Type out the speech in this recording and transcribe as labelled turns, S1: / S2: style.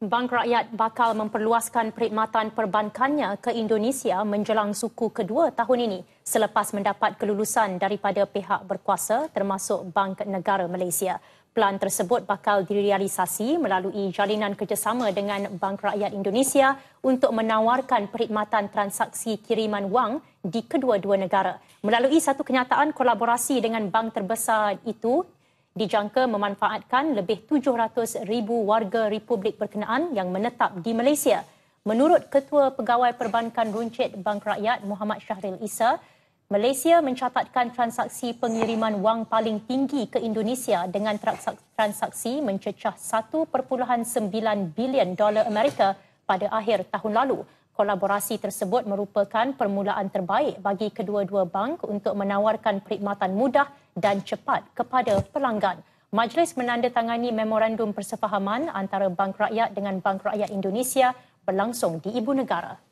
S1: Bank Rakyat bakal memperluaskan perkhidmatan perbankannya ke Indonesia menjelang suku kedua tahun ini selepas mendapat kelulusan daripada pihak berkuasa termasuk Bank Negara Malaysia. Plan tersebut bakal direalisasi melalui jalinan kerjasama dengan Bank Rakyat Indonesia untuk menawarkan perkhidmatan transaksi kiriman wang di kedua-dua negara. Melalui satu kenyataan kolaborasi dengan bank terbesar itu, dijangka memanfaatkan lebih 700 ribu warga Republik Berkenaan yang menetap di Malaysia. Menurut Ketua Pegawai Perbankan Runcit Bank Rakyat Muhammad Syahril Isa, Malaysia mencatatkan transaksi pengiriman wang paling tinggi ke Indonesia dengan transaksi mencecah 1.9 bilion dolar Amerika pada akhir tahun lalu kolaborasi tersebut merupakan permulaan terbaik bagi kedua-dua bank untuk menawarkan perkhidmatan mudah dan cepat kepada pelanggan. Majlis menandatangani memorandum persefahaman antara Bank Rakyat dengan Bank Rakyat Indonesia berlangsung di Ibu Negara.